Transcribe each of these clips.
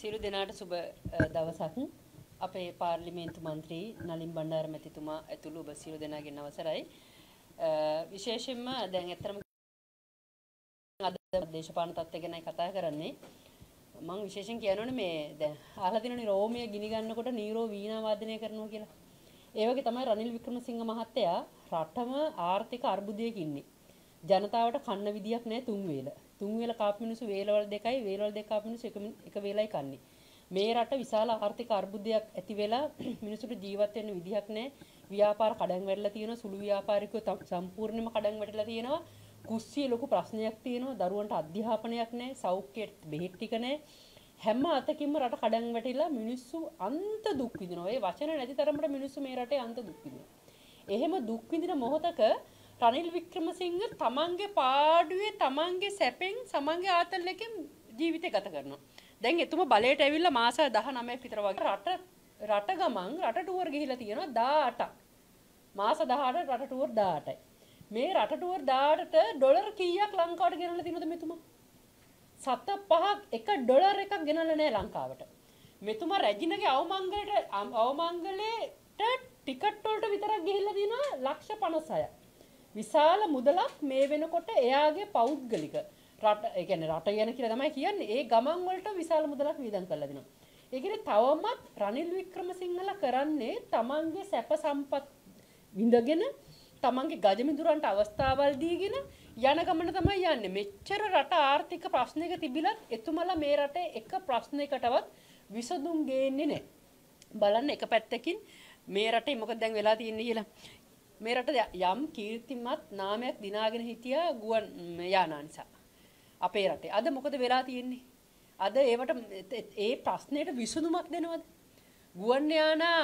සියලු දෙනාට සුබ දවසක්. අපේ පාර්ලිමේන්තු මන්ත්‍රී නලින් බණ්ඩාර මැතිතුමා ඇතුළු ඔබ සියලු දෙනාගෙන් අවසරයි. විශේෂයෙන්ම දැන් ඇත්තටම අද දේශපාලන තත්ත්වය ගැනයි කතා කරන්නේ. මම විශේෂයෙන් කියනවනේ මේ දැන් අහලා දිනනේ රෝමිය ගිනි ගන්නකොට නීරෝ වීණා වාදනය කරනවා කියලා. ඒ වගේ තමයි රනිල් වික්‍රමසිංහ මහත්තයා රටම ආර්ථික අර්බුදයක ඉන්නේ. ජනතාවට කන්න විදියක් නැහැ තුන් වේල. තුන් වේල කාපු මිනිස්සු වේලවල දෙකයි වේලවල දෙක කාපු මිනිස්සු එක එක වේලයි කන්නේ. මේ රට විශාල ආර්ථික අර්බුදයක් ඇති වෙලා මිනිසුන්ට ජීවත් වෙන්න විදිහක් නැහැ. ව්‍යාපාර කඩන් වැටලා තියෙනවා. සුළු ව්‍යාපාරිකයෝ සම්පූර්ණයෙන්ම කඩන් වැටලා තියෙනවා. කුස්සියේ ලොකු ප්‍රශ්නයක් තියෙනවා. දරුවන්ට අධ්‍යාපනයක් නැහැ. සෞඛ්‍යයට බෙහෙත් ටික නැහැ. හැම අතකින්ම රට කඩන් වැටිලා මිනිස්සු අන්ත දුක් විඳිනවා. ඒ වචන නැති තරමට මිනිස්සු මේ රටේ අන්ත දුක් විඳිනවා. එහෙම දුක් විඳින මොහොතක රනිල් වික්‍රමසිංහ තමන්ගේ පාඩුවේ තමන්ගේ සැපෙන් සමන්ගේ ආතල් එකෙන් ජීවිතය ගත කරනවා. දැන් එතුම බලයට ඇවිල්ලා මාස 19ක් විතර වගේ රට රට ගමන් රට ටුවර් ගිහිලා තියෙනවා 18ක්. මාස 18 රට ටුවර් 18යි. මේ රට ටුවර් 18ට ඩොලර් කීයක් ලංකාවට ගෙනල්ලා තියෙනවද මෙතුමා? සත පහක් එක ඩොලර් එකක් ගෙනල්ලා නැහැ ලංකාවට. මෙතුමා රැජිනගේ අවමංගලයට අවමංගලයට ටිකට් වලට විතරක් ගිහිල්ලා දිනවා ලක්ෂ 56. විශාල මුදලක් මේ වෙනකොට එයාගේ පෞද්ගලික රට ඒ කියන්නේ රට ගැන කියලා තමයි කියන්නේ. ඒ ගමන් වලට විශාල මුදලක් වියදම් කරලා දෙනවා. ඒ කියන්නේ තවමත් රනිල් වික්‍රමසිංහලා කරන්නේ තමන්ගේ සැප සම්පත් විඳගෙන තමන්ගේ ගජමිදුරන්ට අවස්ථාවල් දීගෙන යන ගමන තමයි යන්නේ. මෙච්චර රට ආර්ථික ප්‍රශ්නයක තිබිලත් එතුමලා මේ රටේ එක ප්‍රශ්නයකටවත් විසඳුම් ගේන්නේ නැහැ. බලන්න එක පැත්තකින් මේ රටේ මොකද දැන් වෙලා තියෙන්නේ කියලා. මේ රට යම් කීර්තිමත් නාමයක් දිනාගෙන හිටියා ගුවන් යානා නිසා. අපේ රටේ. අද මොකද වෙලා තියෙන්නේ? අද ඒවට ඒ ප්‍රශ්නයට විසඳුමක් දෙනවද? ගුවන් යානා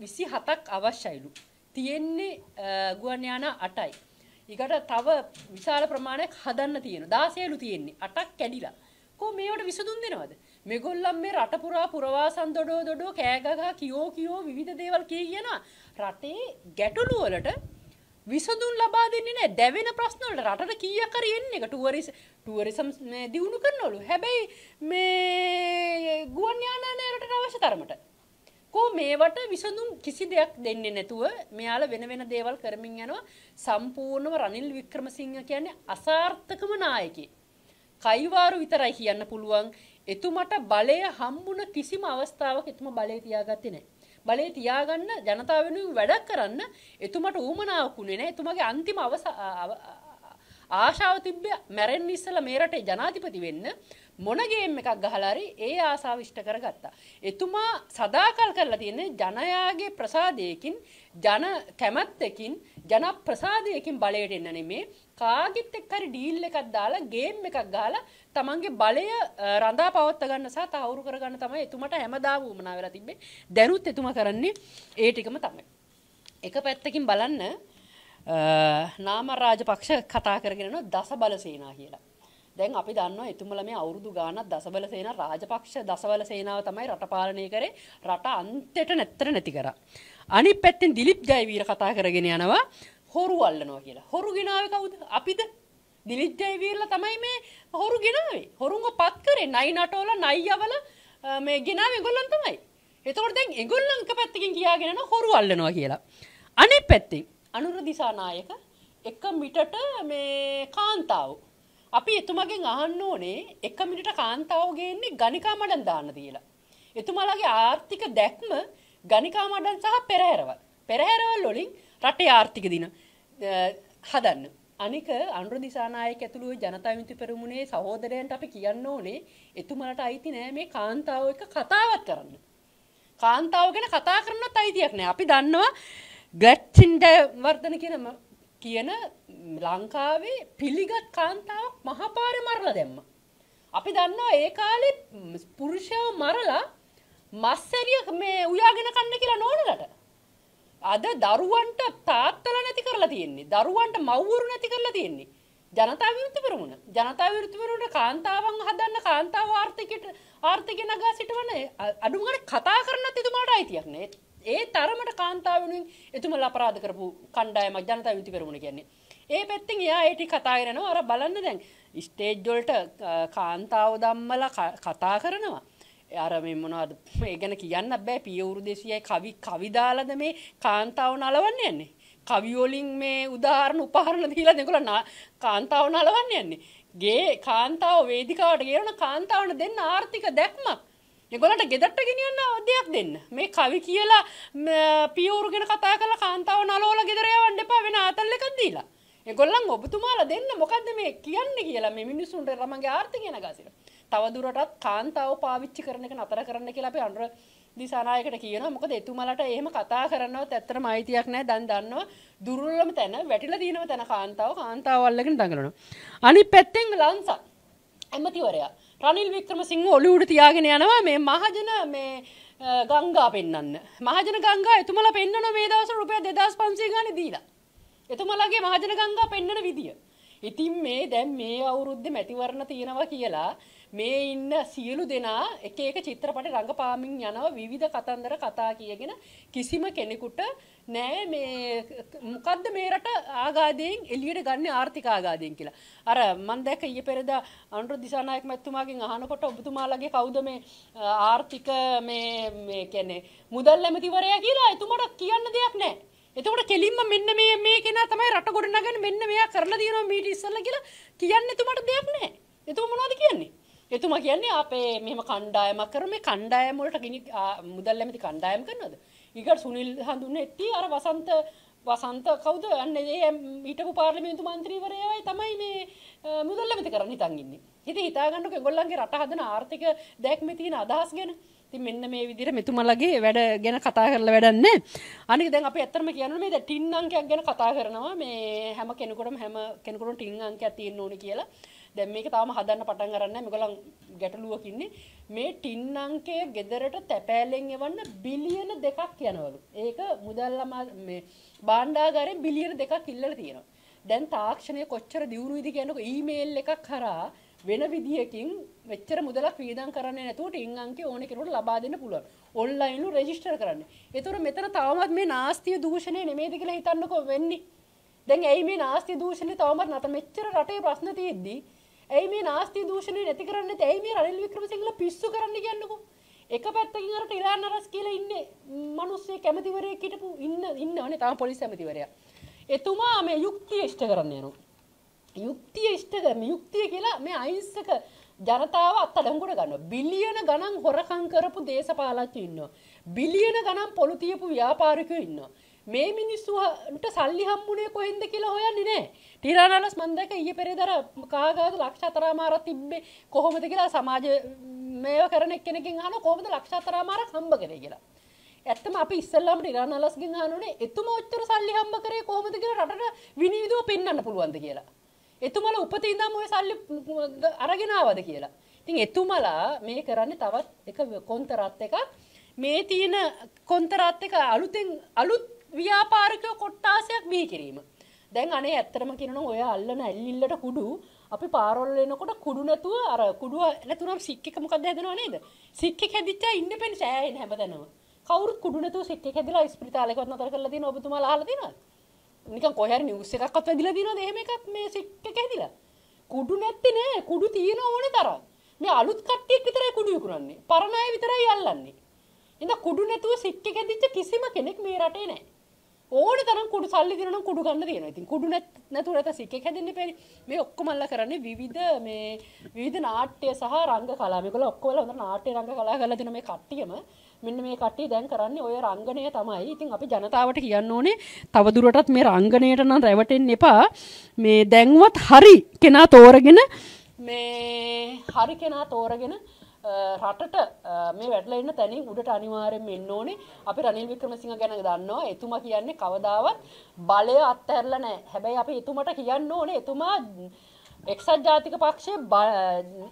27ක් අවශ්‍යයිලු. තියෙන්නේ ගුවන් යානා 8යි. ඊකට තව විශාල ප්‍රමාණයක් හදන්න තියෙනවා. 16ලු තියෙන්නේ. 8ක් කැඩිලා. කොහොම මේවට විසඳුම් දෙනවද? මේගොල්ලන් මේ රට පුරා පුරවාසන් දොඩෝ දොඩෝ කෑගගා කියෝ කියෝ විවිධ දේවල් කී කියන රටේ ගැටලු වලට විසඳුම් ලබා දෙන්නේ නැහැ දැවෙන ප්‍රශ්න වලට රටට කීයක් හරි එන්නේ එක ටුවරිස් ටුවරිසම් දියුණු කරනවලු හැබැයි මේ ගුවන් යානානේ රටට අවශ්‍ය තරමට කෝ මේවට විසඳුම් කිසි දෙයක් දෙන්නේ නැතුව මෙයාලා වෙන වෙන දේවල් කරමින් යනවා සම්පූර්ණව රනිල් වික්‍රමසිංහ කියන්නේ අසාර්ථකම නායකයෙක්. කයිවාරු විතරයි කියන්න පුළුවන්. එතුමට බලය හම්බුන කිසිම අවස්ථාවක එතුම බලය තියාගත්තේ නැහැ. බලය තියාගන්න ජනතාව වෙනුවෙන් වැඩක් කරන්න එතුමට ඌමනාවක් උනේ නැහැ. එතුමගේ අන්තිම ආශාව තිබ්බේ මැරෙන්න ඉස්සලා මේ රටේ ජනාධිපති වෙන්න. මොන ගේම් එකක් ගහලා හරි ඒ ආසාව ඉෂ්ට කරගත්තා. එතුමා සදාකල් කරලා තියෙන්නේ ජනයාගේ ප්‍රසාදයකින් ජන කැමැත්තකින් ජන ප්‍රසාදයකින් බලයට එන්න නෙමේ කාගෙත් එක්ක හරි ඩීල් එකක් දාලා ගේම් එකක් ගහලා තමන්ගේ බලය රඳා පවත්වා ගන්න සහ තහවුරු කරගන්න තමයි එතුමට හැමදාම වුමනා වෙලා තිබ්බේ. දැනුත් එතුමා කරන්නේ ඒ ටිකම තමයි. එක පැත්තකින් බලන්න නාම රාජපක්ෂ කතා කරගෙනන දස බලසේනා කියලා. දැන් අපි දන්නවා එතුමලා මේ අවුරුදු ගාණක් දසබල සේනාව රාජපක්ෂ දසබල සේනාව තමයි රට පාලනය කරේ රට අන්තයට නැත්තර නැති කරා. අනිත් පැත්තෙන් දිලිප් ජයවීර කතා කරගෙන යනවා හොරු අල්ලනවා කියලා. හොරු ගෙනාවේ කවුද? අපිද? දිලිප් ජයවීරලා තමයි මේ හොරු ගෙනාවේ. හොරුන්ව පත් කරේ නයි නටවල නයි යවල මේ ගෙනාවේ ඒගොල්ලන් තමයි. එතකොට දැන් ඒගොල්ලන්ක පැත්තකින් කියාගෙන හොරු අල්ලනවා කියලා. අනිත් පැත්තෙන් අනුර දිසානායක එක මිටට මේ කාන්තාව අපි එතුමගෙන් අහන්න ඕනේ එක මිනිට කාන්තාව ගේන්නේ ගණිකා මඩම් දාන්න දීලා. එතුමාලගේ ආර්ථික දැක්ම ගණිකා මඩම් සහ පෙරහැරවල්. පෙරහැරවල් වලින් රටේ ආර්ථික දින හදන්න. අනික අනුර දිසානායක ඇතුළු ජනතා විමුක්ති පෙරමුණේ සහෝදරයන්ට අපි කියන්න ඕනේ එතුමලට අයිති නෑ මේ කාන්තාව එක කතාවත් කරන්න. කාන්තාව ගැන කතා කරන්නත් අයිතියක් නෑ. අපි දන්නවා ග්ලැට්සින්ඩ වර්ධන කියන කියන ලංකාවේ පිළිගත් කාන්තාවක් මහපාර මරල දෙම්ම. අපි දන්නවා ඒ කාලෙ පුරුෂයව මරලා මස්සැරිය මේ උයාගෙන කන්න කියලා නෝනලට. අද දරුවන්ට තාත්තල නැති කරලා තියෙන්නේ දරුවන්ට මව්වරු නැති කරලා තියෙන්නේ ජනතා විරුද්ධ පෙරමුණ ජනතා විරුද්ධ පෙරමුණට කාන්තාවන් හදන්න කාන්තාව ආර්ථිකයට ආර්ථිකය නගා සිටවන අඩුම ගානේ කතා කරන්නත් එතුමාට අයිතියක් නේද ඒ තරමට කාන්තාව වෙනුවෙන් එතුමලා අපරාධ කරපු කණ්ඩායමක් ජනතා විමුක්ති පෙරමුණ කියන්නේ. ඒ පැත්තෙන් එයා ඒ ටික කතා කරනවා අර බලන්න දැන් ස්ටේජ් වලට කාන්තාව ධම්මලා කතා කරනවා. අර මේ මොනවද මේ ගැන කියන්න බෑ පියවුරු 200යි කවි කවි දාලාද මේ කාන්තාව නලවන්නේ යන්නේ. කවි වලින් මේ උදාහරණ උපහරණ දීලා දෙගොල්ලෝ කාන්තාව නලවන්නේ යන්නේ. ගේ කාන්තාව වේදිකාවට ගේන කාන්තාවන දෙන්න ආර්ථික දැක්මක්. ඒගොලට ගෙදට ගෙනියන්න දෙයක් දෙන්න මේ කවි කියලා පියවරුගෙන කතා කළ කාන්තාව නලෝල ගෙදරයවන්න එපා වෙන අතල් එකක් දීලා ඒගොල්ලන් ඔබතුමාලා දෙන්න මොකද්ද මේ කියන්නේ කියලා මේ මිනිස්සුන්ට ළමගේ ආර්ථිකය නගාසිර තව දුරටත් කාන්තාව පාවිච්චි කරන එක නතර කරන්න කියලා අපි අනුර දිසානායකට කියනවා මොකද එතුමලට එහෙම කතා කරනවත් ඇත්තටම අයිතියක් නැහැ දැන් දන්නවා දුර්වලම තැන වැටිලා දිනව තැන කාන්තාව කාන්තාව අල්ලගෙන දඟලනවා අනිත් පැත්තෙන් ලංසත් ඇමතිවරයා රනිල් වික්‍රමසිංහ ඔලුවට තියාගෙන යනවා මේ මහජන මේ ගංගා පෙන්වන්න. මහජන ගංගා එතුමලා පෙන්වන මේ දවස්වල රුපියල් 2500 ගානේ දීලා. එතුමලාගේ මහජන ගංගා පෙන්වන විදිය. ඉතින් මේ දැන් මේ අවුරුද්දේ මැතිවරණ තියෙනවා කියලා මේ ඉන්න සියලු දෙනා එක එක චිත්‍රපට රඟපාමින් යනවා විවිධ කතන්දර කතා කියගෙන කිසිම කෙනෙකුට නෑ මේ මොකද්ද මේ රට ආගාදයෙන් එළියට ගන්න ආර්ථික ආගාදයෙන් කියලා. අර මම දැක්ක ඊයේ පෙරේදා අනුර දිසානායක මැතිතුමාගෙන් අහනකොට ඔබතුමාලගේ කවුද මේ ආර්ථික මේ මේ කියන්නේ මුදල් ඇමතිවරයා කියලා එතුමාට කියන්න දෙයක් නෑ. එතකොට කෙලින්ම මෙන්න මේ මේ කෙනා තමයි රට ගොඩනගන්නේ මෙන්න මෙයා කරලා තියෙනවා මීට ඉස්සෙල්ලා කියලා කියන්නේ එතුමාට දෙයක් නැහැ. එතුමා මොනවද කියන්නේ? එතුමා කියන්නේ අපේ මෙහෙම කණ්ඩායමක් කර මේ කණ්ඩායම වලට ගිනි මුදල් ඇමති කණ්ඩායම කරනවද? ඊගොඩ සුනිල් හඳුනෙට්ටි අර වසන්ත වසන්ත කවුද? අන්න ඒ හිටපු පාර්ලිමේන්තු මන්ත්‍රීවරයවයි තමයි මේ මුදල් ඇමති කරන්න හිතන් ඉන්නේ. ඉතින් හිතාගන්නකෝ ඒගොල්ලන්ගේ රට හදන ආර්ථික දැක්මේ තියෙන අදහස් ගැන. ඉතින් මෙන්න මේ විදිහට මෙතුමලගේ වැඩ ගැන කතා කරලා වැඩක් නැහැ. අනික දැන් අපි ඇත්තටම කියනවා මේ ටින් අංකයක් ගැන කතා කරනවා. මේ හැම කෙනෙකුටම හැම කෙනෙකුටම ටින් අංකයක් තියෙන්න ඕනේ කියලා. දැන් මේක තාම හදන්න පටන් අරන්නේ මේගොල්ලන් ගැටලුවක් ඉන්නේ මේ ටින් අංකය ගෙදරට තැපෑලෙන් එවන්න බිලියන දෙකක් යනවලු ඒක මුදල් මේ භාණ්ඩාගාරේ බිලියන දෙකක් ඉල්ලලා තියෙනවා දැන් තාක්ෂණය කොච්චර දියුණුයිද කියනකොට ඊමේල් එකක් කරා වෙන විදිහකින් මෙච්චර මුදලක් වියදම් කරන්නේ නැතුව ටින් අංකේ ඕන කෙනෙකුට ලබා දෙන්න පුළුවන්. ඔන්ලයින්ලු රෙජිස්ටර් කරන්න. ඒතර මෙතන තවමත් මේ නාස්තිය දූෂණය නෙමෙයිද කියලා හිතන්නකෝ වෙන්නේ. දැන් ඇයි මේ නාස්තිය දූෂණය තවමත් නැත මෙච්චර රටේ ප්‍රශ්න තියෙද්දී ඇයි මේ නාස්ති දූෂණය නැති කරන්නේ ඇයි මේ රනිල් වික්‍රමසිංහල පිස්සු කරන්න කියන්නකෝ එක පැත්තකින් අර ටිලාන් අරස් කියලා ඉන්නේ මිනිස්සේ කැමැතිවරයෙක් හිටපු ඉන්න ඉන්නවනේ තාම පොලිස් ඇමතිවරයා එතුමා මේ යුක්තිය ඉෂ්ට කරන්න යනවා යුක්තිය ඉෂ්ට කරන යුක්තිය කියලා මේ අහිංසක ජනතාව අත්අඩංගුවට ගන්නවා බිලියන ගණන් හොරකම් කරපු දේශපාලකයෝ ඉන්නවා බිලියන ගණන් පොළු තියපු ව්‍යාපාරිකයෝ ඉන්නවා මේ මිනිස්සුන්ට සල්ලි හම්බුනේ කොහෙන්ද කියලා හොයන්නේ නැහැ. ටිරානලස් මන් දැක ඊයේ පෙරේදර කාගාද ලක්ෂ 4 මාරක් තිබ්බේ කොහොමද කියලා සමාජ මේව කරන එක්කෙනකින් අහන කොහොමද ලක්ෂ 4 මාරක් හම්බ කරේ කියලා. ඇත්තම අපි ඉස්සල්ලාම ටිරානලස්ගෙන් අහනුනේ එතුමා ඔච්චර සල්ලි හම්බ කරේ කොහොමද කියලා රටට විනිවිදව පෙන්වන්න පුළුවන්ද කියලා. එතුමලා උපතේ ඉඳන් ওই සල්ලි අරගෙන ආවද කියලා. ඉතින් එතුමලා මේ කරන්නේ තවත් එක කොන්තරත් එකක් මේ තියෙන කොන්තරත් එක අලුතෙන් අලුත් ව්‍යාපාරික කොට්ටාසයක් බිහි කිරීම. දැන් අනේ ඇත්තටම කියනවා ඔය අල්ලන ඇල්ලිල්ලට කුඩු අපි පාරවල් එනකොට කුඩු නැතුව අර කුඩුව නැතුනම් සික් එක මොකද්ද හදනව නේද? සික් එක හැදිච්චා ඉන්න පෙන් සෑහෙන හැමදැනම. කවුරුත් කුඩු නැතුව සික් එක හැදලා ඉස්පිරිතාලේකවත් නතර කරලා දින ඔබතුමාලා අහලා දිනවද? නිකන් කොහේ නිවුස් එකක්වත් වැදිලා දිනවද එහෙම එකක් මේ සික් එක හැදිලා? කුඩු නැත්තේ නෑ කුඩු තියෙන ඕනේ තරම්. මේ අලුත් කට්ටියක් විතරයි කුඩු විකුණන්නේ. පරණ අය විතරයි අල්ලන්නේ. ඉතින් කුඩු නැතුව සික් එක හැදිච්ච කිසිම කෙනෙක් මේ රටේ නෑ. ඕන තරම් කුඩු සල්ලි දෙනවා නම් කුඩු ගන්න තියෙනවා. ඉතින් කුඩු නැතුව නැත සිකෙක් හැදෙන්න බැරි. මේ ඔක්කොමල්ලා කරන්නේ විවිධ මේ විවිධ නාට්‍ය සහ රංග කලා. මේගොල්ලෝ ඔක්කොම හොඳ නාට්‍ය රංග කලා කරලා දෙන මේ කට්ටියම මෙන්න මේ කට්ටිය දැන් කරන්නේ ඔය රංගනය තමයි. ඉතින් අපි ජනතාවට කියන්න ඕනේ තවදුරටත් මේ රංගනයට නම් රැවටෙන්න එපා. මේ දැන්වත් හරි කෙනා තෝරගෙන මේ හරි කෙනා තෝරගෙන රටට මේ වැටලා ඉන්න තැනින් උඩට අනිවාර්යෙන්ම එන්න ඕනේ. අපි රනිල් වික්‍රමසිංහ ගැන දන්නවා. එතුමා කියන්නේ කවදාවත් බලය අත්හැරලා නැහැ. හැබැයි අපි එතුමට කියන්න ඕනේ එතුමා එක්සත් ජාතික පක්ෂයේ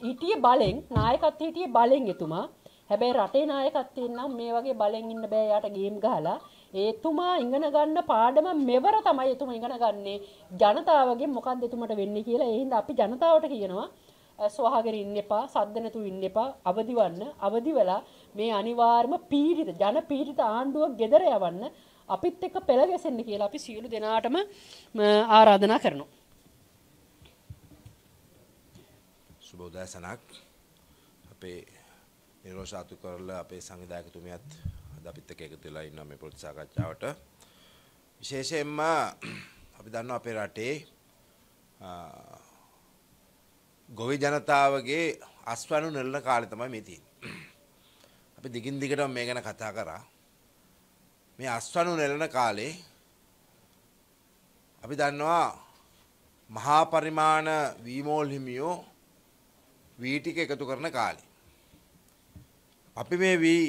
හිටියේ බලෙන්, නායකත්වයේ හිටියේ බලෙන් එතුමා. හැබැයි රටේ නායකත්වයෙන් නම් මේ වගේ බලෙන් ඉන්න බෑ යාට ගේම් ගහලා. ඒතුමා ඉගෙන ගන්න පාඩම මෙවර තමයි එතුමා ඉගෙන ගන්නේ. ජනතාවගෙන් මොකක්ද එතුමට වෙන්නේ කියලා. ඒ හින්දා අපි ජනතාවට කියනවා ඇස් වහගෙන ඉන්න එපා, සද්ද නැතුව ඉන්න එපා, අවදි වන්න. අවදි වෙලා මේ අනිවාර්යම පීඩිත ජන පීඩිත ආණ්ඩුවක් ගෙදර යවන්න අපිත් එක්ක පෙළ ගැසෙන්න කියලා අපි සියලු දෙනාටම ආරාධනා කරනවා. සුබෝදෑසනක් අපේ නිරෝෂාතු කරලා අපේ සංවිධායකතුමියත් අද අපිත් එක්ක එකතු වෙලා ඉන්නවා මේ පොලිස් සාකච්ඡාවට. විශේෂයෙන්ම අපි දන්නවා අපේ රටේ ගොවි ජනතාවගේ අස්වනු නෙල්ලන කාලෙ තමයි මේ තියෙන්නේ. අපි දිගින් දිගටම මේ ගැන කතා කරා. මේ අස්වනු නෙල්ලන කාලේ අපි දන්නවා මහා පරිමාණ වීමෝල් හිමියෝ වී ටික එකතු කරන කාලේ. අපි මේ වී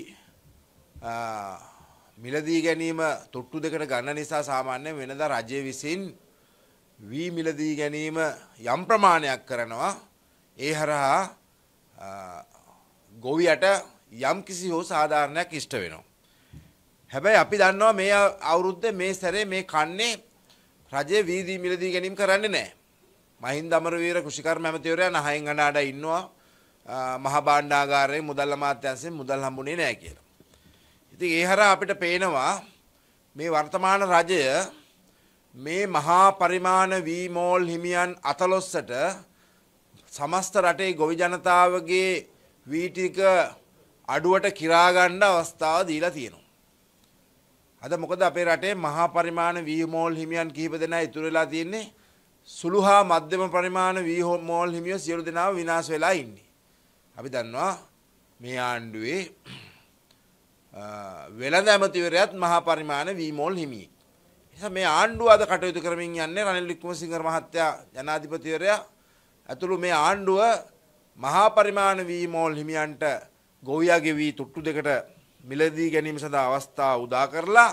මිලදී ගැනීම තුට්ටු දෙකට ගන්න නිසා සාමාන්‍ය වෙනදා රජය විසින් වී මිලදී ගැනීම යම් ප්‍රමාණයක් කරනවා ඒ හරහා ගොවියට යම් කිසි හෝ සාධාරණයක් ඉෂ්ට වෙනවා. හැබැයි අපි දන්නවා මේ අවුරුද්ද මේ සැරේ මේ කන්නේ රජයේ වීදී මිලදී ගැනීම කරන්නේ නැහැ. මහින්ද අමරවීර කෘෂිකර්ම ඇමතිවරයා නහයෙන් අඬ ඉන්නවා මහ භාණ්ඩාගාරයේ මුදල් අමාත්‍යාංශයෙන් මුදල් හම්බුනේ නැහැ කියලා. ඉතින් ඒ හරහා අපිට පේනවා මේ වර්තමාන රජය මේ මහා පරිමාණ වීමෝල් හිමියන් අතලොස්සට සමස්ත රටේ ගොවි ජනතාවගේ වීටික අඩුවට කිරාගණ්ඩ අවස්ථාව දීලා තියෙනවා. අද මොකද අපේ රටේ මහා පරිමාණ වීමෝල් හිමියන් කිහිප දෙනා ඉතුරලා තියෙන්නේ සුළු හා මධ්‍යම පරිමාණ වීමෝල් හිමියෝ සියලු දෙනාව විනාශ වෙලා ඉන්නේ. අපි දන්නවා මේ ආණ්ඩුවේ වෙළඳ ඇමතිවරයත් මහා පරිමාණ වීමෝල් හිමියෙක්. නිසා මේ ආණ්ඩුව අද කටයුතු කරමින් යන්නේ රනිල් වික්‍රමසිංහ මහත්තයා ජනාධිපතිවරයා ඇතුළු මේ ආණ්ඩුව මහා පරිමාණ වී මෝල් හිමියන්ට ගොවියාගේ වී තුට්ටු දෙකට මිලදී ගැනීම සඳහා අවස්ථා උදා කරලා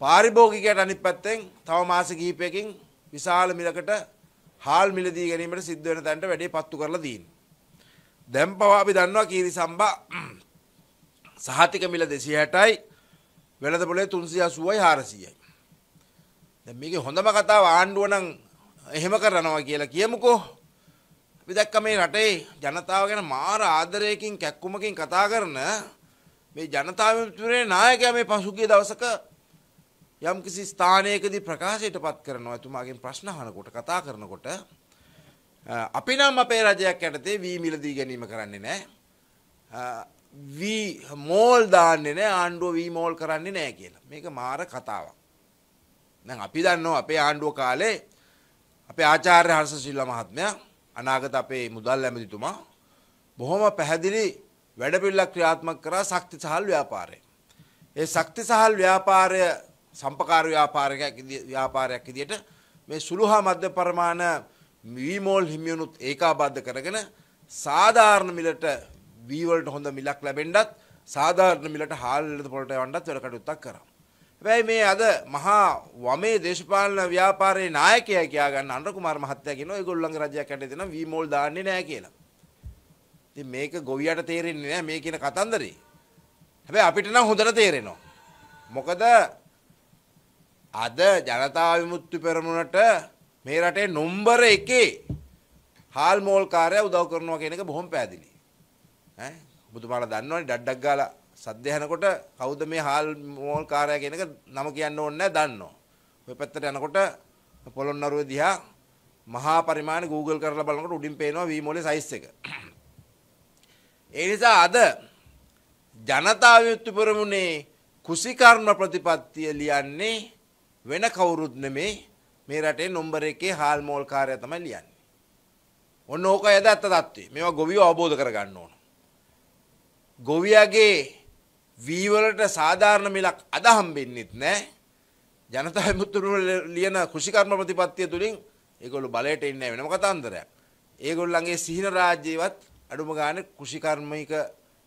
පාරිභෝගිකයට අනිත් පැත්තෙන් තව මාස කිහිපයකින් විශාල මිලකට හාල් මිලදී ගැනීමට සිද්ධ වෙන තැනට වැඩේ පත්තු කරලා දීන්. දැන් පවා අපි දන්නවා කීරි සම්බා සහතික මිල 260යි වෙළඳපොලේ 380යි 400යි. දැන් මේකේ හොඳම කතාව ආණ්ඩුව නම් එහෙම කරනවා කියලා කියමුකෝ අපි දැක්ක මේ රටේ ජනතාව ගැන මාර ආදරයකින් කැක්කුමකින් කතා කරන මේ ජනතාව තුරේ නායකයා මේ පසුගිය දවසක යම්කිසි ස්ථානයකදී ප්‍රකාශයටපත් කරනවා එතුමාගෙන් ප්‍රශ්න අහනකොට කතා කරනකොට අපි නම් අපේ රජයක් යටතේ වී මිලදී ගැනීම කරන්නේ නැහැ වී මෝල් දාන්නේ නෑ ආණ්ඩුව වී මෝල් කරන්නේ නෑ කියලා. මේක මාර කතාවක්. දැන් අපි දන්නවා අපේ ආණ්ඩුව කාලේ අපේ ආචාර්ය හර්ෂ ශිල්ල මහත්මයා අනාගත අපේ මුදල් ඇමතිතුමා බොහොම පැහැදිලි වැඩපිළිවෙලක් ක්‍රියාත්මක කරා ශක්ති සහල් ව්‍යාපාරය. ඒ ශක්ති සහල් ව්‍යාපාරය සම්පකාර ව්‍යාපාරයක් ව්‍යාපාරයක් විදිහට මේ සුළුහා මධ්‍ය ප්‍රමාණ වීමෝල් හිමියනුත් ඒකාබද්ධ කරගෙන සාධාරණ මිලට වීවලට හොඳ මිලක් ලැබෙන්නත් සාධාරණ මිලට හාල් වලට පොළට යවන්නත් වැඩ කටයුත්තක් කරා. වැයි මේ අද මහා වමේ දේශපාලන ව්‍යාපාරයේ නායකයා කියා ගන්න අනුර කුමාර මහත්තයා කියනවා ඒගොල්ලන්ගේ රජයක් ඇටේ දෙනවා වී මෝල් දාන්නේ නැහැ කියලා. ඉතින් මේක ගොවියට තේරෙන්නේ නැහැ මේ කියන කතන්දරේ. හැබැයි අපිට නම් හොඳට තේරෙනවා. මොකද අද ජනතා විමුක්ති පෙරමුණට මේ රටේ නොම්බර එකේ හාල් මෝල් කාර්ය උදව් කරනවා කියන එක බොහොම පැහැදිලි. ඈ ඔබතුමාලා දන්නවනේ ඩඩඩක් ගාලා සද්ද යනකොට කවුද මේ හාල් මෝල් කාර්යය කියන එක නම කියන්න ඕනේ නැහැ දන්නවා. ඔය පැත්තට යනකොට පොළොන්නරුව දිහා මහා පරිමාණ Google කරලා බලනකොට උඩින් පේනවා V මෝලේ size එක. ඒ නිසා අද ජනතා විමුක්ති පෙරමුණේ කුසිකර්ම ප්‍රතිපත්තිය ලියන්නේ වෙන කවුරුත් නෙමේ මේ රටේ නොම්බර එකේ හාල් මෝල් කාර්යය තමයි ලියන්නේ. ඔන්න ඕක ඇද ඇත්ත தત્ත්වය. මේවා ගොවිව අවබෝධ කරගන්න ඕන. ගොවියගේ වී වලට සාධාරණ මිලක් අද හම්බෙන්නෙත් නැහැ. ජනතා විමුක්තිය ලියන කෘෂිකර්ම ප්‍රතිපත්තිය තුලින් ඒගොල්ලෝ බලයට ඉන්නේ වෙනම කතන්දරයක්. ඒගොල්ලන්ගේ සිහින රාජ්‍යයවත් අඩුම ගානේ කෘෂිකර්මික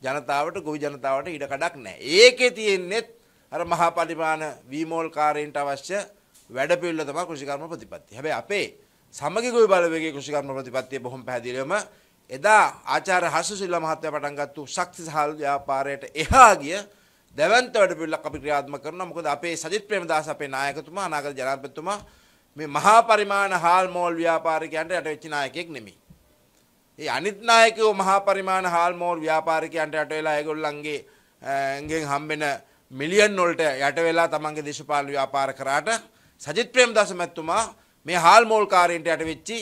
ජනතාවට ගොවි ජනතාවට ඉඩ කඩක් නැහැ. ඒකේ තියෙන්නේත් අර මහා පරිමාණ විමෝල්කාරයන්ට අවශ්‍ය වැඩපිළිවෙල තමයි කෘෂිකර්ම ප්‍රතිපත්තිය. හැබැයි අපේ සමගි ගොවි බලවේගයේ කෘෂිකර්ම ප්‍රතිපත්තිය බොහොම පැහැදිලිවම එදා ආචාර්ය හසුසිල්ල මහත්තයා පටන් ගත්තු ශක්ති සහල් ව්‍යාපාරයට එහා ගිය දැවැන්ත වැඩපිළිවෙලක් අපි ක්‍රියාත්මක කරනවා. මොකද අපේ සජිත් ප්‍රේමදාස අපේ නායකතුමා අනාගත ජනාධිපතිතුමා මේ මහා පරිමාණ හාල් මෝල් ව්‍යාපාරිකයන්ට යට වෙච්ච නායකයෙක් නෙමෙයි. ඒ අනිත් නායකයෝ මහා පරිමාණ හාල් මෝල් ව්‍යාපාරිකයන්ට යට වෙලා ඒගොල්ලන්ගේ ගෙන් හම්බෙන මිලියන් වලට යට වෙලා තමන්ගේ දේශපාලන ව්‍යාපාර කරාට සජිත් ප්‍රේමදාස මැතිතුමා මේ හාල් මෝල් කාර්යයන්ට යට වෙච්චි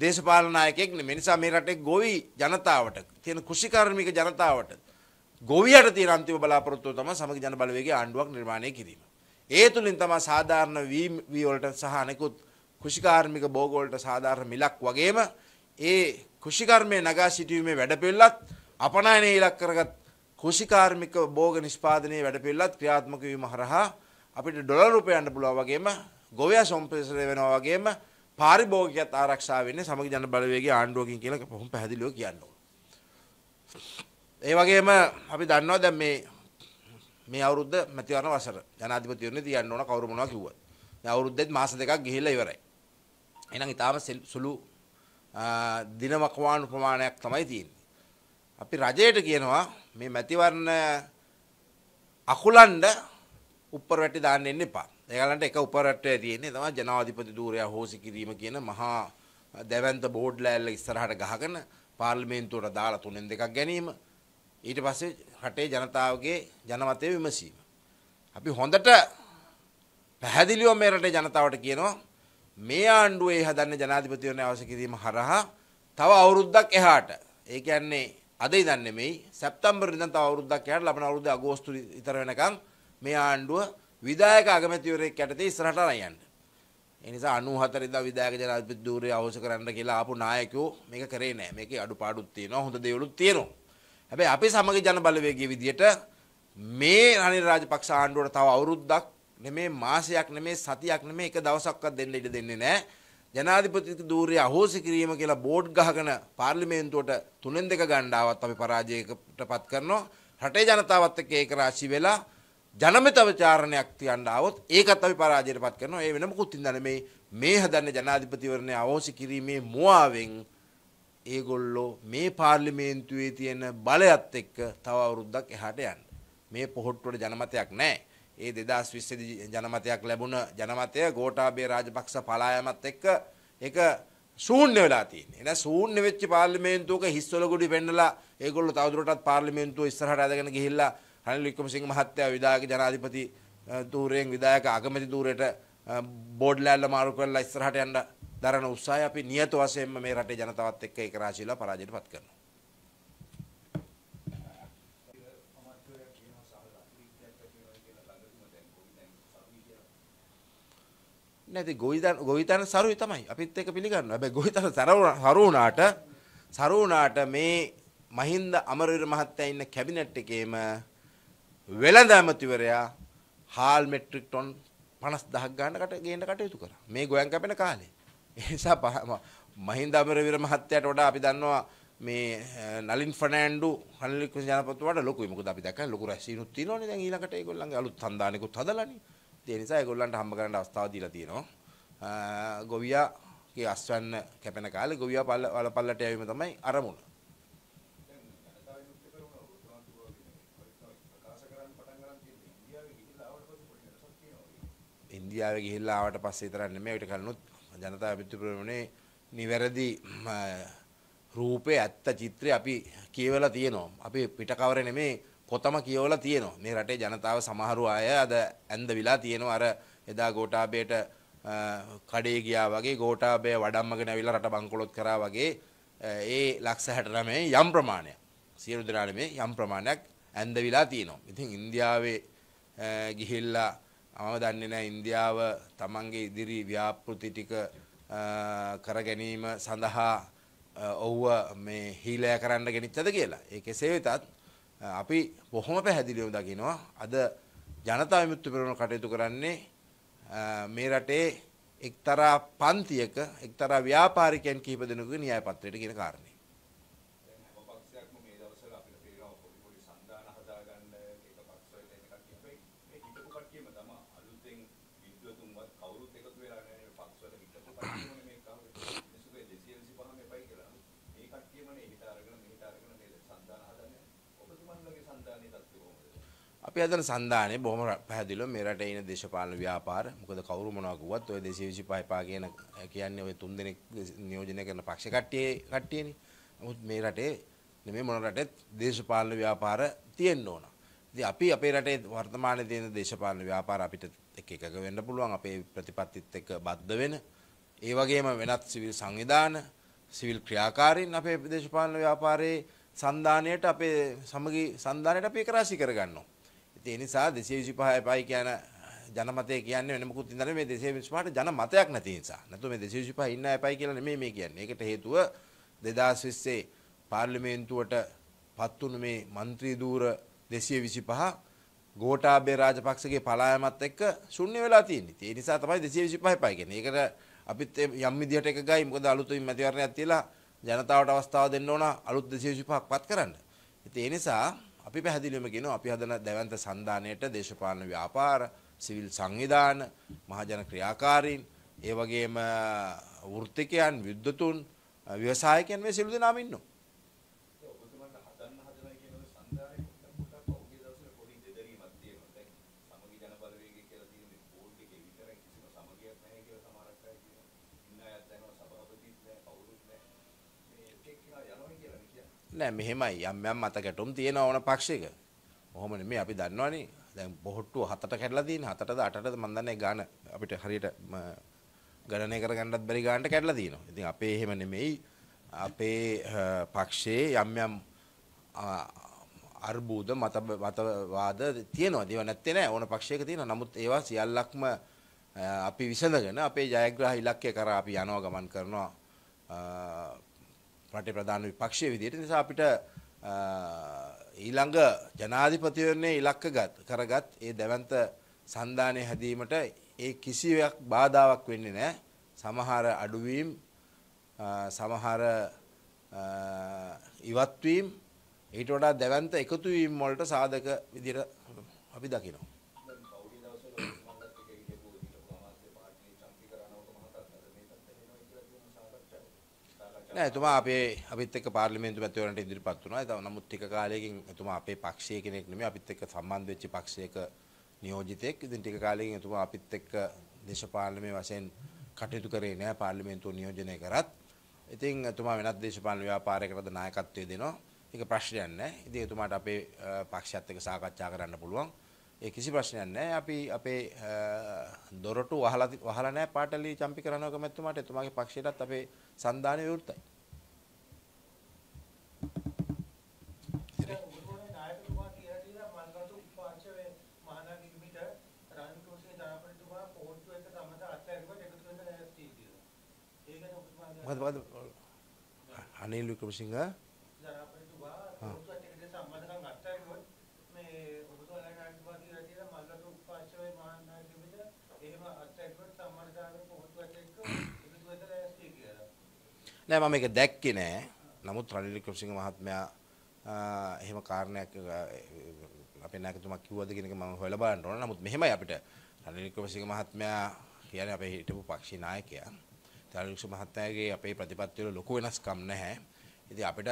දේශපාලන නායකයෙක් නෙමෙයි. නිසා මේ රටේ ගොවි ජනතාවට තියෙන කෘෂිකාර්මික ජනතාවට ගොවියට තියෙන අන්තිම බලාපොරොත්තුව තමයි සමගි ජන බලවේගයේ ආණ්ඩුවක් නිර්මාණය කිරීම. ඒ තුලින් තමයි සාධාරණ වී වලට සහ අනෙකුත් කෘෂිකාර්මික භෝග වලට සාධාරණ මිලක් වගේම ඒ කෘෂිකර්මයේ නගා සිටීමේ වැඩපිළිවෙලත් අපනයනය ඉලක්ක කරගත් කෘෂිකාර්මික භෝග නිෂ්පාදනයේ වැඩපිළිවෙලත් ක්‍රියාත්මක වීම හරහා අපිට ඩොලර් රුපියන්න පුළුවන් වගේම ගොවියා සම්ප්‍රේෂණය වෙනවා වගේම පාරිභෝගිකයත් ආරක්ෂා වෙන්නේ සමග ජන බලවේගයේ ආණ්ඩුවකින් කියලා කොහොම පැහැදිලිව කියන්න ඕන. ඒ වගේම අපි දන්නවා දැන් මේ මේ අවුරුද්ද මැතිවරණ වසර ජනාධිපතිවරණේ තියන්න ඕන කවුරු මොනවා කිව්වත්. දැන් අවුරුද්දෙත් මාස දෙකක් ගිහිල්ලා ඉවරයි. එහෙනම් ඊටාම සුළු දිනමකවාණු ප්‍රමාණයක් තමයි තියෙන්නේ. අපි රජයට කියනවා මේ මැතිවරණ අකුලන්ඩ උප්පර වැටි දාන්න එන්න එපා. ඒගලන්ට එක උපරට්ටය තියෙන්නේ තමයි ජනාධිපති ධූරය හෝසි කිරීම කියන මහා දැවන්ත බෝඩ් ලෑල්ල ඉස්සරහට ගහගෙන පාර්ලිමේන්තුවට දාලා තුනෙන් දෙකක් ගැනීම ඊට පස්සේ රටේ ජනතාවගේ ජනමතය විමසීම. අපි හොඳට පැහැදිලිව මේ රටේ ජනතාවට කියනවා මේ ආණ්ඩුවේ හදන්න ජනාධිපතිවරණ අවශ්‍ය කිරීම හරහා තව අවුරුද්දක් එහාට. ඒ කියන්නේ අද ඉඳන් නෙමෙයි සැප්තැම්බර් ඉඳන් තව අවුරුද්දක් එහාට ලබන අවුරුද්ද අගෝස්තු විතර වෙනකන් මේ ආණ්ඩුව විධායක අගමැතිවරයෙක් යටතේ ඉස්සරහට අරන් යන්න. ඒ නිසා 94 ඉඳලා විධායක ජනාධිපති ධූරය අවශ්‍ය කරන්න කියලා ආපු නායකයෝ මේක කරේ නෑ. මේකේ අඩුපාඩුත් තියෙනවා, හොඳ දේවලුත් තියෙනවා. හැබැයි අපි සමග ජන බලවේගයේ විදියට මේ රනිල් රාජපක්ෂ ආණ්ඩුවට තව අවුරුද්දක් නෙමේ මාසයක් නෙමේ සතියක් නෙමේ එක දවසක්වත් දෙන්න ඉඩ දෙන්නේ නෑ. ජනාධිපති ධූරය අහෝසි කිරීම කියලා බෝඩ් ගහගෙන පාර්ලිමේන්තුවට තුනෙන් දෙක ගණ්ඩාවත් අපි පරාජයකට පත් කරනවා. රටේ ජනතාවත් එක්ක ඒකරාශී වෙලා ජනමතව චාරණයක් තියන්න આવොත් ඒකත් අපි පරාජයට පත් කරනවා ඒ වෙනම කුත් ඉඳන මේ මේ හදන්න ජනාධිපතිවරණය අවෝසි කිරීමේ මුවාවෙන් ඒගොල්ලෝ මේ පාර්ලිමේන්තුවේ තියෙන බලයත් එක්ක තව අවුරුද්දක් එහාට යන්න මේ පොහොට්ටුවට ජනමතයක් නැහැ ඒ 2020 ජනමතයක් ලැබුණ ජනමතය ගෝඨාභය රාජපක්ෂ පලායමත් එක්ක ඒක ශූන්‍ය වෙලා තියෙන්නේ. එහෙනම් ශූන්‍ය වෙච්ච පාර්ලිමේන්තුවක හිස්වල ගොඩි වෙන්නලා ඒගොල්ලෝ තවදුරටත් පාර්ලිමේන්තුව ඉස්සරහට අදගෙන ගිහිල්ලා රනිල් වික්‍රමසිංහ මහත්තයා විදායක ජනාධිපති ධූරයෙන් විදායක අගමැති ධූරයට බෝඩ් ලෑල්ල මාරු කරලා ඉස්සරහට යන්න දරන උත්සාහය අපි නියත වශයෙන්ම මේ රටේ ජනතාවත් එක්ක ඒක රාශියලා පරාජයට පත් කරනවා. නැති ගොවිතැන ගොවිතැන සරුයි තමයි අපිත් එක පිළිගන්න හැබැයි ගොවිතැන සරුණාට සරුණාට මේ මහින්ද අමරවීර මහත්තයා ඉන්න කැබිනට් එකේම වෙළඳ ඇමතිවරයා හාල් මෙට්‍රික් ටොන් 50000ක් ගන්නකට ගේන්න කටයුතු කරා. මේ ගොයන් කැපෙන කාලේ. ඒ නිසා මහින්ද අමරවීර මහත්තයාට වඩා අපි දන්නවා මේ නලින් ෆර්නෑන්ඩු හනලික් ජනපතුමාට ලොකුයි. මොකද අපි දැක්කා ලොකු රැස්වීමක් තියෙනවනේ දැන් ඊළඟට ඒගොල්ලන්ගේ අලුත් සම්දානෙකුත් හදලානේ. ඒ නිසා ඒගොල්ලන්ට හම්බ කරන්න අවස්ථාව දීලා තියෙනවා. ගොවියාගේ අස්වැන්න කැපෙන කාලේ ගොවියා වලපල්ලට යවීම තමයි අරමුණ. ඉන්දියාව ගිහිල්ලා ආවට පස්සේ විතරක් නෙමෙයි ඊට කලිනුත් ජනතා විමුක්ති පෙරමුණේ නිවැරදි රූපේ ඇත්ත චිත්‍රය අපි කියවලා තියෙනවා. අපි පිටකවර නෙමෙයි පොතම කියවලා තියෙනවා. මේ රටේ ජනතාව සමහරු අය අද ඇඳවිලා තියෙනවා අර එදා ගෝඨාභයට කඩේ ගියා වගේ ගෝඨාභය වඩම්මගෙන ඇවිල්ලා රට බංකොලොත් කරා වගේ ඒ ලක්ෂ 69 යම් ප්‍රමාණයක් සියලු දෙනාට මේ යම් ප්‍රමාණයක් ඇඳවිලා තියෙනවා. ඉතින් ඉන්දියාවේ ගිහිල්ලා මම දන්නේ නැහැ ඉන්දියාව තමන්ගේ ඉදිරි ව්‍යාපෘති ටික කර ගැනීම සඳහා ඔව්ව මේ හීලෑ කරන්න ගෙනිච්චද කියලා. ඒ කෙසේ වෙතත් අපි බොහොම පැහැදිලිව දකිනවා අද ජනතා විමුක්ති පෙරමුණ කටයුතු කරන්නේ මේ රටේ එක්තරා පන්තියක එක්තරා ව්‍යාපාරිකයන් කිහිප දෙනෙකුගේ න්‍යාය පත්‍රයට කියන කාරණේ. අපි හදන සන්ධානය බොහොම පැහැදිලිව මේ රටේ ඉන දේශපාලන ව්‍යාපාර මොකද කවුරු මොනවා කිව්වත් ඔය 225 පා කියන කියන්නේ ඔය තුන් දෙනෙක් නියෝජනය කරන පක්ෂ කට්ටියේ කට්ටියනේ. නමුත් මේ රටේ නෙමෙයි මොන රටෙත් දේශපාලන ව්‍යාපාර තියෙන්න ඕන. ඉතින් අපි අපේ රටේ වර්තමානයේ තියෙන දේශපාලන ව්‍යාපාර අපිට එක එකක වෙන්න පුළුවන් අපේ ප්‍රතිපත්තිත් එක්ක බද්ධ වෙන. ඒ වගේම වෙනත් සිවිල් සංවිධාන, සිවිල් ක්‍රියාකාරීන් අපේ දේශපාලන ව්‍යාපාරයේ සන්ධානයට අපේ සමගි සන්ධානයට අපි එක රාශී කරගන්නවා. ඒ නිසා 225 පයි කියන ජනමතය කියන්නේ වෙන මොකුත් ඉඳලා මේ 225ට ජනමතයක් නැති නිසා. නැතු මේ 225 ඉන්න අයයි කියලා නෙමෙයි මේ කියන්නේ. ඒකට හේතුව 2020 පාර්ලිමේන්තුවට පත්තුණු මේ മന്ത്രി ධූර 225 ගෝඨාභය රාජපක්ෂගේ පලායමත් එක්ක ශුන්‍ය වෙලා තියෙන්නේ. ඒ නිසා තමයි 225 පයි කියන්නේ. ඒකට අපිත් යම් විදිහට එකගයි මොකද අලුතින් මැතිවරණයක් තියලා ජනතාවට අවස්ථාව දෙන්න ඕන අලුත් 225ක් පත් කරන්න. ඉතින් ඒ නිසා අපි පැහැදිලිවම කියනවා අපි හදන දැවැන්ත සන්ධානයට දේශපාලන ව්‍යාපාර, සිවිල් සංවිධාන, මහජන ක්‍රියාකාරීන්, ඒ වගේම වෘත්තිකයන්, විද්වතුන්, ව්‍යවසායකයන් මේ සියලු දෙනාම ඉන්නවා. නෑ මෙහෙමයි යම් යම් මත ගැටුම් තියෙන ඕන පක්ෂයක. ඔහොම නෙමෙයි අපි දන්නවනේ. දැන් බොහොට්ටුව හතට කැඩලා තියෙන හතටද අටටද මන් දන්නේ ගාන අපිට හරියට ගණනය කරගන්නත් බැරි ගානට කැඩලා තියෙනවා. ඉතින් අපේ එහෙම නෙමෙයි. අපේ පක්ෂයේ යම් යම් අර්බුද මත මතවාද තියෙනවා. ඒවා නැත්තේ නෑ ඕන පක්ෂයක තියෙනවා. නමුත් ඒවා සියල්ලක්ම අපි විසඳගෙන අපේ ජයග්‍රහ ඉලක්කය කරා අපි යනවා ගමන් කරනවා. රටේ ප්‍රධාන විපක්ෂය විදියට නිසා අපිට ඊළඟ ජනාධිපතිවරණය ඉලක්ක ගත් කරගත් ඒ දැවන්ත සන්ධානය හැදීමට ඒ කිසිවක් බාධාවක් වෙන්නේ නෑ සමහර අඩුවීම් සමහර ඉවත්වීම් ඊට වඩා දැවන්ත එකතුවීම් වලට සාධක විදිහට අපි දකිනවා නෑ එතුමා අපේ අපිත් එක්ක පාර්ලිමේන්තු මැතිවරණයට ඉදිරිපත් වුණා. ඒ නමුත් ටික කාලයකින් එතුමා අපේ පක්ෂයේ කෙනෙක් නෙමෙයි අපිත් එක්ක සම්බන්ධ වෙච්ච පක්ෂයක නියෝජිතයෙක්. ඉතින් ටික කාලයකින් එතුමා අපිත් එක්ක දේශපාලනමය වශයෙන් කටයුතු කරේ නෑ පාර්ලිමේන්තුව නියෝජනය කරත්. ඉතින් එතුමා වෙනත් දේශපාලන ව්‍යාපාරයකටද නායකත්වය දෙනවා. ඒක ප්‍රශ්නයක් නෑ. ඉතින් එතුමාට අපේ පක්ෂයත් එක්ක සාකච්ඡා කරන්න පුළුවන්. ඒ කිසි ප්‍රශ්නයක් නැහැ. අපි අපේ දොරටු වහලා වහලා නැහැ පාටලි චම්පි කරනවා කැමැතුමාට. එතුමාගේ පක්ෂයටත් අපේ සන්දානය විවෘතයි. මොකද අනිල් වික්‍රමසිංහ ජනාධිපතිතුමා නෑ මම ඒක දැක්කේ නෑ. නමුත් රනිල් වික්‍රමසිංහ මහත්මයා එහෙම කාරණයක් අපේ නායකතුමා කිව්වද කියන එක මම හොයලා බලන්න ඕන. නමුත් මෙහෙමයි අපිට රනිල් වික්‍රමසිංහ මහත්මයා කියන්නේ අපේ හිටපු පක්ෂී නායකයා. රනිල් වික්‍රමසිංහ මහත්මයාගේ අපේ ප්‍රතිපත්තිවල ලොකු වෙනස්කම් නැහැ. ඉතින් අපිට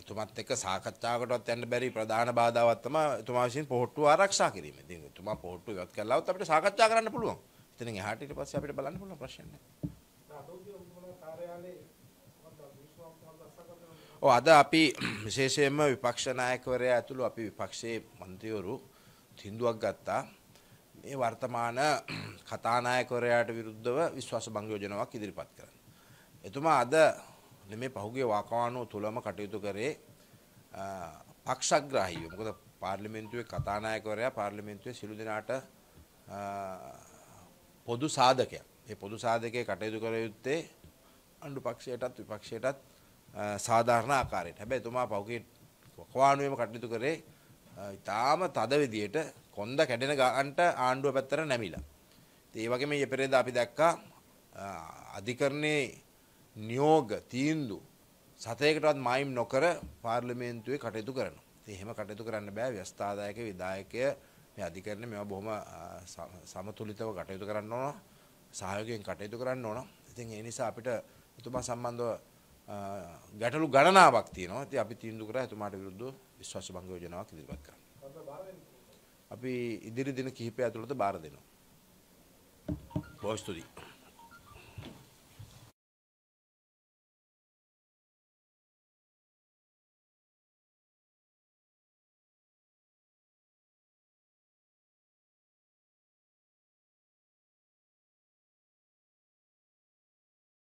එතුමත් එක්ක සාකච්ඡාවකටවත් යන්න බැරි ප්‍රධාන බාධාවක් තමයි එතුමා විසින් පොහොට්ටුව ආරක්ෂා කිරීම. ඉතින් එතුමා පොහොට්ටුව ඉවත් කරලා આવුත් අපිට සාකච්ඡා කරන්න පුළුවන්. ඉතින් එහාට ඊට පස්සේ අපිට බලන්න පුළුවන් ප්‍රශ්න නැහැ. අද අපි විශේෂයෙන්ම විපක්ෂ නායකවරයා ඇතුළු අපි විපක්ෂයේ മന്ത്രിවරු තින්දුවක් ගත්තා. මේ වර්තමාන කතානායකවරයාට විරුද්ධව විශ්වාස භංග යෝජනාවක් ඉදිරිපත් කරන්න. එතුමා අද මේ පහුගේ වාකවානුව තුළම කටයුතු කරේ පක්ෂග්‍රාහීව. මොකද පාර්ලිමේන්තුවේ කතානායකවරයා පාර්ලිමේන්තුවේ සිළු දෙනාට පොදු සාධකයක්. ඒ පොදු සාධකයේ කටයුතු කර යුත්තේ අණ්ඩු පක්ෂයටත් විපක්ෂයටත් සාධාරණ ආකාරයට. හැබැයි එතුමා පහුගේ වාකවානුවේම කටයුතු කරේ ඉතාම තද විදියට කොන්ද කැඩෙන ගාන්ට ආණ්ඩුව පැත්තට නැමිලා. ඒ වගේම ඊපෙරේද අපි දැක්කා අධිකරණයේ නියෝග තීන්දු සතයකටත් මයිම් නොකර පාර්ලිමේන්තුවේ කටයුතු කරන. එහෙම කටයුතු කරන්න බෑ ව්‍යස්ථාදායක විදායකය මේ අධිකරණ මේවා බොහොම සමතුලිතව කටයුතු කරන්න ඕන. සහයෝගයෙන් කටයුතු කරන්න ඕන. ඉතින් ඒ නිසා අපිට එතුමා සම්බන්ධව ගැටලු ගණනාවක් තියෙනවා. ඉතින් අපි තීන්දුව කරා එතුමාට විරුද්ධව විශ්වාස භංග යෝජනාවක් ඉදිරිපත් කරන්න. අපි ඉදිරි දින කිහිපය ඇතුළත බාර දෙනවා. බොහොම ස්තුතියි.